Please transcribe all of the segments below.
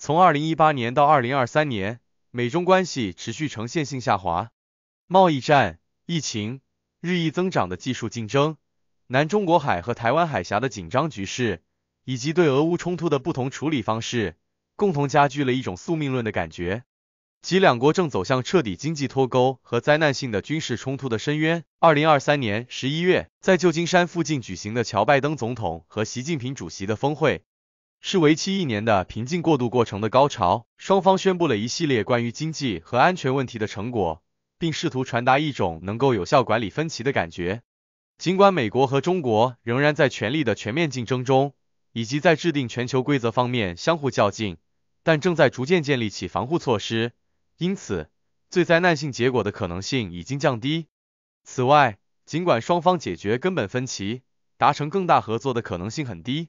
从二零一八年到二零二三年，美中关系持续呈现性下滑。贸易战、疫情、日益增长的技术竞争、南中国海和台湾海峡的紧张局势，以及对俄乌冲突的不同处理方式，共同加剧了一种宿命论的感觉，即两国正走向彻底经济脱钩和灾难性的军事冲突的深渊。二零二三年十一月，在旧金山附近举行的乔拜登总统和习近平主席的峰会。是为期一年的平静过渡过程的高潮，双方宣布了一系列关于经济和安全问题的成果，并试图传达一种能够有效管理分歧的感觉。尽管美国和中国仍然在权力的全面竞争中，以及在制定全球规则方面相互较劲，但正在逐渐建立起防护措施，因此最灾难性结果的可能性已经降低。此外，尽管双方解决根本分歧、达成更大合作的可能性很低。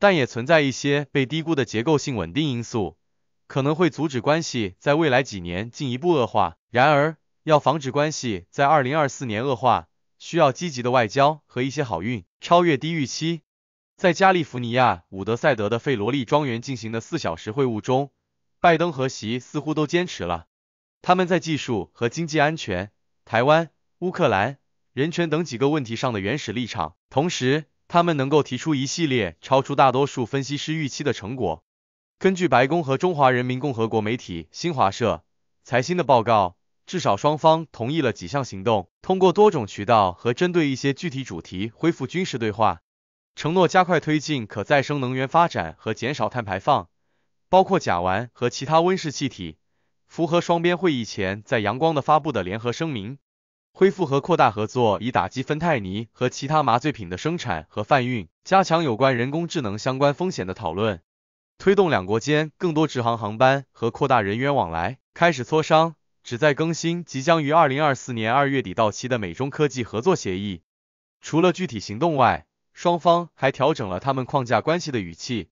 但也存在一些被低估的结构性稳定因素，可能会阻止关系在未来几年进一步恶化。然而，要防止关系在二零二四年恶化，需要积极的外交和一些好运，超越低预期。在加利福尼亚伍德赛德的费罗利庄园进行的四小时会晤中，拜登和习似乎都坚持了他们在技术和经济安全、台湾、乌克兰、人权等几个问题上的原始立场，同时。他们能够提出一系列超出大多数分析师预期的成果。根据白宫和中华人民共和国媒体新华社财新的报告，至少双方同意了几项行动，通过多种渠道和针对一些具体主题恢复军事对话，承诺加快推进可再生能源发展和减少碳排放，包括甲烷和其他温室气体，符合双边会议前在阳光的发布的联合声明。恢复和扩大合作，以打击芬太尼和其他麻醉品的生产和贩运；加强有关人工智能相关风险的讨论；推动两国间更多直航航班和扩大人员往来；开始磋商，旨在更新即将于二零二四年二月底到期的美中科技合作协议。除了具体行动外，双方还调整了他们框架关系的语气。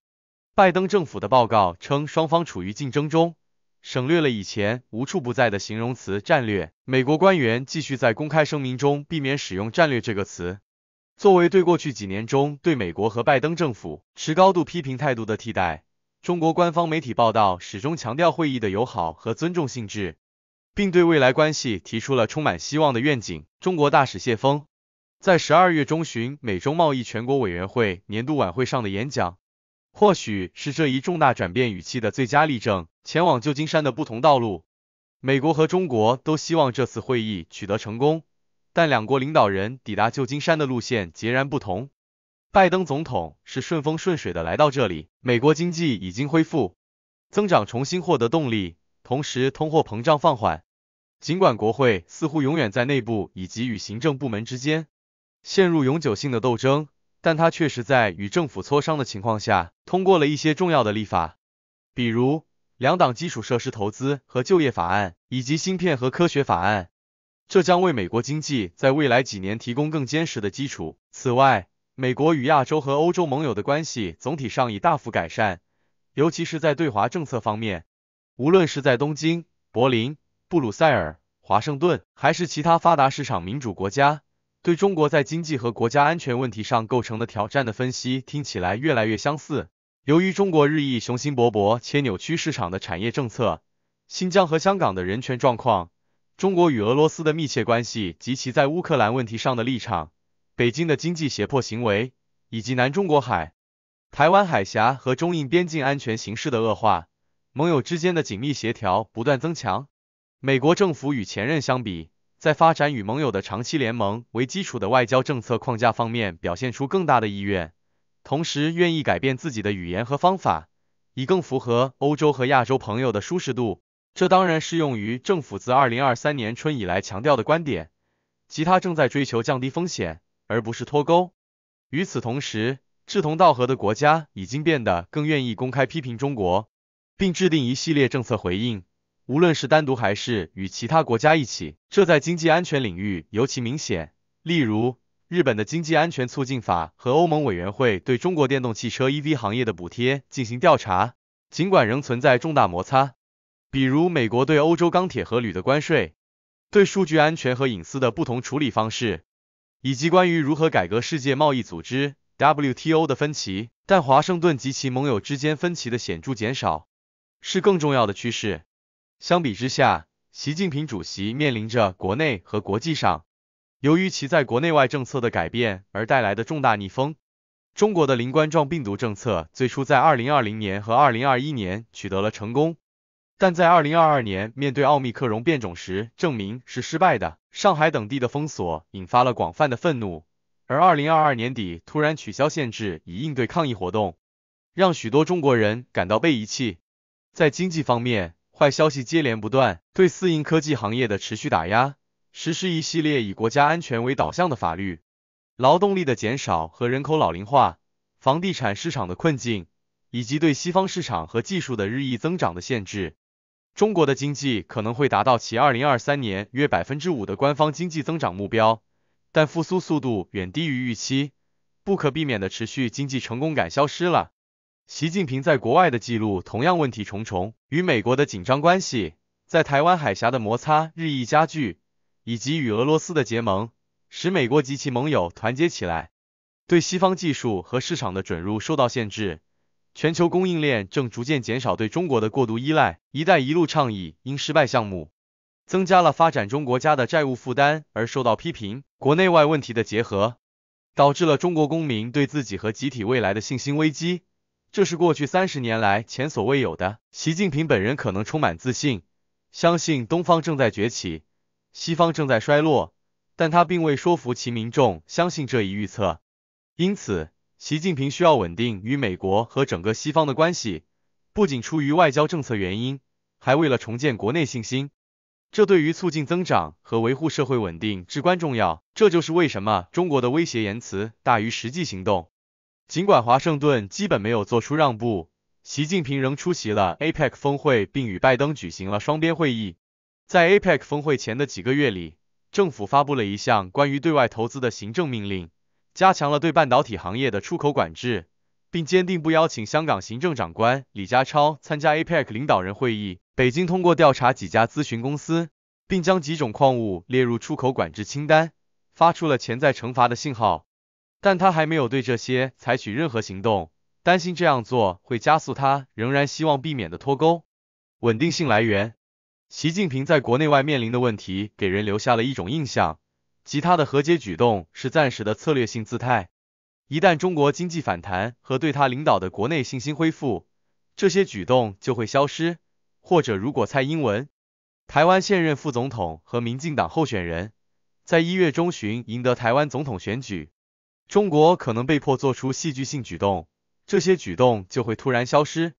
拜登政府的报告称，双方处于竞争中。省略了以前无处不在的形容词“战略”。美国官员继续在公开声明中避免使用“战略”这个词，作为对过去几年中对美国和拜登政府持高度批评态度的替代。中国官方媒体报道始终强调会议的友好和尊重性质，并对未来关系提出了充满希望的愿景。中国大使谢峰在十二月中旬美中贸易全国委员会年度晚会上的演讲。或许是这一重大转变语气的最佳例证。前往旧金山的不同道路，美国和中国都希望这次会议取得成功，但两国领导人抵达旧金山的路线截然不同。拜登总统是顺风顺水的来到这里，美国经济已经恢复，增长重新获得动力，同时通货膨胀放缓。尽管国会似乎永远在内部以及与行政部门之间陷入永久性的斗争。但他确实在与政府磋商的情况下，通过了一些重要的立法，比如两党基础设施投资和就业法案以及芯片和科学法案，这将为美国经济在未来几年提供更坚实的基础。此外，美国与亚洲和欧洲盟友的关系总体上已大幅改善，尤其是在对华政策方面，无论是在东京、柏林、布鲁塞尔、华盛顿，还是其他发达市场民主国家。对中国在经济和国家安全问题上构成的挑战的分析听起来越来越相似。由于中国日益雄心勃勃且扭曲市场的产业政策、新疆和香港的人权状况、中国与俄罗斯的密切关系及其在乌克兰问题上的立场、北京的经济胁迫行为，以及南中国海、台湾海峡和中印边境安全形势的恶化，盟友之间的紧密协调不断增强。美国政府与前任相比。在发展与盟友的长期联盟为基础的外交政策框架方面，表现出更大的意愿，同时愿意改变自己的语言和方法，以更符合欧洲和亚洲朋友的舒适度。这当然适用于政府自2023年春以来强调的观点，即他正在追求降低风险，而不是脱钩。与此同时，志同道合的国家已经变得更愿意公开批评中国，并制定一系列政策回应。无论是单独还是与其他国家一起，这在经济安全领域尤其明显。例如，日本的经济安全促进法和欧盟委员会对中国电动汽车 EV 行业的补贴进行调查，尽管仍存在重大摩擦，比如美国对欧洲钢铁和铝的关税、对数据安全和隐私的不同处理方式，以及关于如何改革世界贸易组织 WTO 的分歧，但华盛顿及其盟友之间分歧的显著减少是更重要的趋势。相比之下，习近平主席面临着国内和国际上由于其在国内外政策的改变而带来的重大逆风。中国的零冠状病毒政策最初在2020年和2021年取得了成功，但在2022年面对奥密克戎变种时证明是失败的。上海等地的封锁引发了广泛的愤怒，而2022年底突然取消限制以应对抗议活动，让许多中国人感到被遗弃。在经济方面，坏消息接连不断，对私营科技行业的持续打压，实施一系列以国家安全为导向的法律，劳动力的减少和人口老龄化，房地产市场的困境，以及对西方市场和技术的日益增长的限制。中国的经济可能会达到其2023年约百分之五的官方经济增长目标，但复苏速度远低于预期，不可避免的持续经济成功感消失了。习近平在国外的记录同样问题重重，与美国的紧张关系，在台湾海峡的摩擦日益加剧，以及与俄罗斯的结盟，使美国及其盟友团结起来，对西方技术和市场的准入受到限制。全球供应链正逐渐减少对中国的过度依赖。“一带一路”倡议因失败项目增加了发展中国家的债务负担而受到批评。国内外问题的结合，导致了中国公民对自己和集体未来的信心危机。这是过去三十年来前所未有的。习近平本人可能充满自信，相信东方正在崛起，西方正在衰落，但他并未说服其民众相信这一预测。因此，习近平需要稳定与美国和整个西方的关系，不仅出于外交政策原因，还为了重建国内信心。这对于促进增长和维护社会稳定至关重要。这就是为什么中国的威胁言辞大于实际行动。尽管华盛顿基本没有做出让步，习近平仍出席了 APEC 峰会，并与拜登举行了双边会议。在 APEC 峰会前的几个月里，政府发布了一项关于对外投资的行政命令，加强了对半导体行业的出口管制，并坚定不邀请香港行政长官李家超参加 APEC 领导人会议。北京通过调查几家咨询公司，并将几种矿物列入出口管制清单，发出了潜在惩罚的信号。但他还没有对这些采取任何行动，担心这样做会加速他仍然希望避免的脱钩。稳定性来源。习近平在国内外面临的问题，给人留下了一种印象，及他的和解举动是暂时的策略性姿态。一旦中国经济反弹和对他领导的国内信心恢复，这些举动就会消失。或者如果蔡英文，台湾现任副总统和民进党候选人，在一月中旬赢得台湾总统选举。中国可能被迫做出戏剧性举动，这些举动就会突然消失。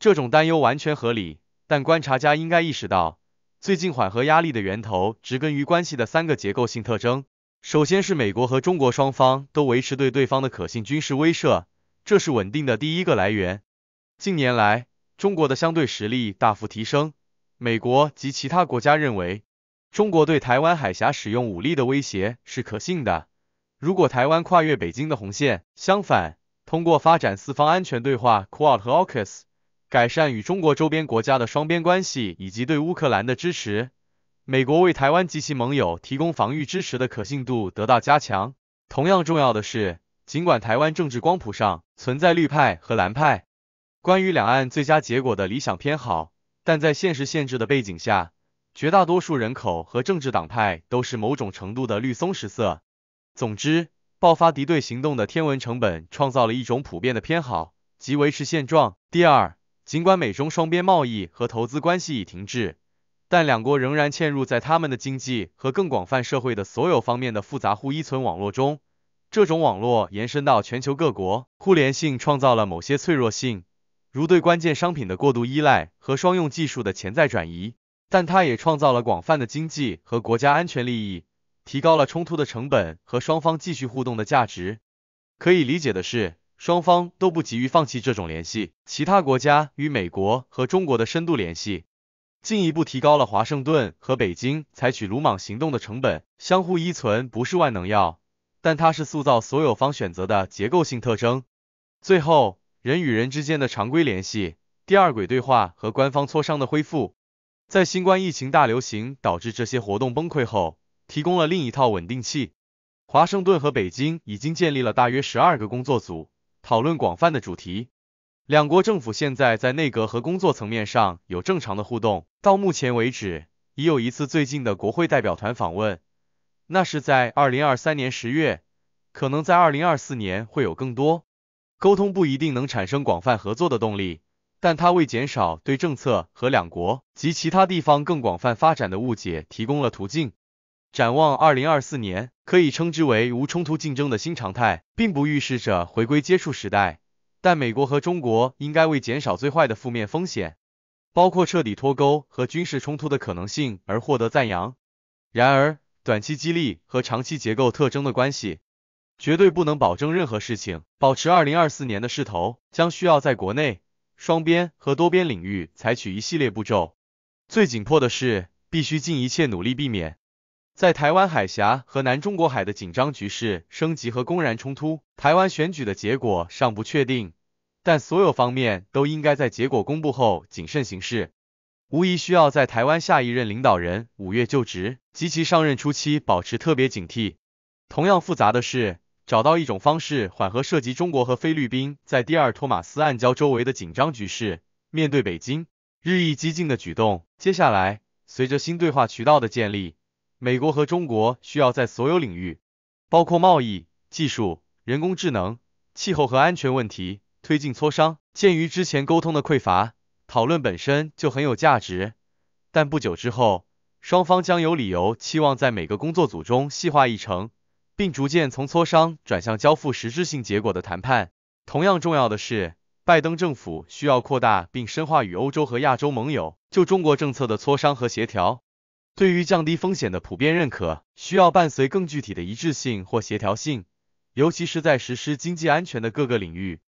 这种担忧完全合理，但观察家应该意识到，最近缓和压力的源头植根于关系的三个结构性特征。首先是美国和中国双方都维持对对方的可信军事威慑，这是稳定的第一个来源。近年来，中国的相对实力大幅提升，美国及其他国家认为，中国对台湾海峡使用武力的威胁是可信的。如果台湾跨越北京的红线，相反，通过发展四方安全对话 （Quad） 和 AUKUS，改善与中国周边国家的双边关系，以及对乌克兰的支持，美国为台湾及其盟友提供防御支持的可信度得到加强。同样重要的是，尽管台湾政治光谱上存在绿派和蓝派，关于两岸最佳结果的理想偏好，但在现实限制的背景下，绝大多数人口和政治党派都是某种程度的绿松石色。总之，爆发敌对行动的天文成本，创造了一种普遍的偏好，即维持现状。第二，尽管美中双边贸易和投资关系已停滞，但两国仍然嵌入在他们的经济和更广泛社会的所有方面的复杂互依存网络中。这种网络延伸到全球各国，互联性创造了某些脆弱性，如对关键商品的过度依赖和双用技术的潜在转移，但它也创造了广泛的经济和国家安全利益。提高了冲突的成本和双方继续互动的价值。可以理解的是，双方都不急于放弃这种联系。其他国家与美国和中国的深度联系，进一步提高了华盛顿和北京采取鲁莽行动的成本。相互依存不是万能药，但它是塑造所有方选择的结构性特征。最后，人与人之间的常规联系、第二轨对话和官方磋商的恢复，在新冠疫情大流行导致这些活动崩溃后。提供了另一套稳定器。华盛顿和北京已经建立了大约十二个工作组，讨论广泛的主题。两国政府现在在内阁和工作层面上有正常的互动。到目前为止，已有一次最近的国会代表团访问，那是在二零二三年十月。可能在二零二四年会有更多沟通，不一定能产生广泛合作的动力，但它为减少对政策和两国及其他地方更广泛发展的误解提供了途径。展望二零二四年，可以称之为无冲突竞争的新常态，并不预示着回归接触时代。但美国和中国应该为减少最坏的负面风险，包括彻底脱钩和军事冲突的可能性而获得赞扬。然而，短期激励和长期结构特征的关系绝对不能保证任何事情。保持二零二四年的势头，将需要在国内、双边和多边领域采取一系列步骤。最紧迫的是，必须尽一切努力避免。在台湾海峡和南中国海的紧张局势升级和公然冲突，台湾选举的结果尚不确定，但所有方面都应该在结果公布后谨慎行事。无疑需要在台湾下一任领导人五月就职及其上任初期保持特别警惕。同样复杂的是，找到一种方式缓和涉及中国和菲律宾在第二托马斯暗礁周围的紧张局势。面对北京日益激进的举动，接下来随着新对话渠道的建立。美国和中国需要在所有领域，包括贸易、技术、人工智能、气候和安全问题，推进磋商。鉴于之前沟通的匮乏，讨论本身就很有价值。但不久之后，双方将有理由期望在每个工作组中细化议程，并逐渐从磋商转向交付实质性结果的谈判。同样重要的是，拜登政府需要扩大并深化与欧洲和亚洲盟友就中国政策的磋商和协调。对于降低风险的普遍认可，需要伴随更具体的一致性或协调性，尤其是在实施经济安全的各个领域。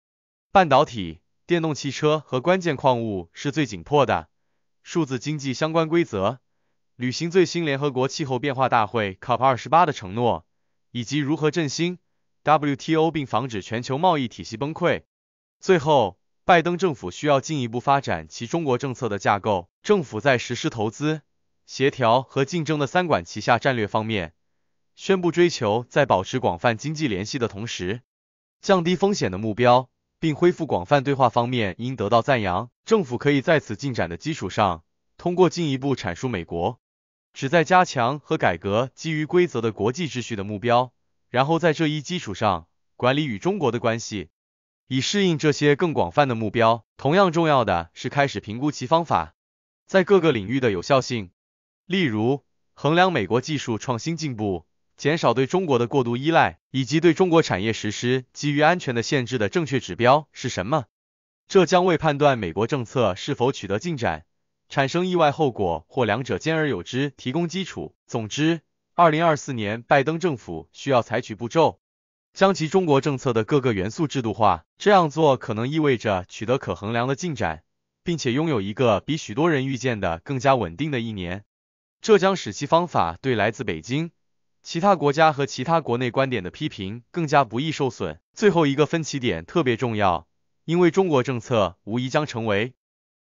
半导体、电动汽车和关键矿物是最紧迫的。数字经济相关规则、履行最新联合国气候变化大会 COP 二十八的承诺，以及如何振兴 WTO 并防止全球贸易体系崩溃。最后，拜登政府需要进一步发展其中国政策的架构。政府在实施投资。协调和竞争的三管齐下战略方面，宣布追求在保持广泛经济联系的同时降低风险的目标，并恢复广泛对话方面应得到赞扬。政府可以在此进展的基础上，通过进一步阐述美国旨在加强和改革基于规则的国际秩序的目标，然后在这一基础上管理与中国的关系，以适应这些更广泛的目标。同样重要的是开始评估其方法在各个领域的有效性。例如，衡量美国技术创新进步、减少对中国的过度依赖，以及对中国产业实施基于安全的限制的正确指标是什么？这将为判断美国政策是否取得进展、产生意外后果或两者兼而有之提供基础。总之，二零二四年拜登政府需要采取步骤，将其中国政策的各个元素制度化。这样做可能意味着取得可衡量的进展，并且拥有一个比许多人预见的更加稳定的一年。这将使其方法对来自北京、其他国家和其他国内观点的批评更加不易受损。最后一个分歧点特别重要，因为中国政策无疑将成为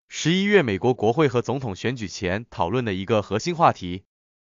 十一月美国国会和总统选举前讨论的一个核心话题。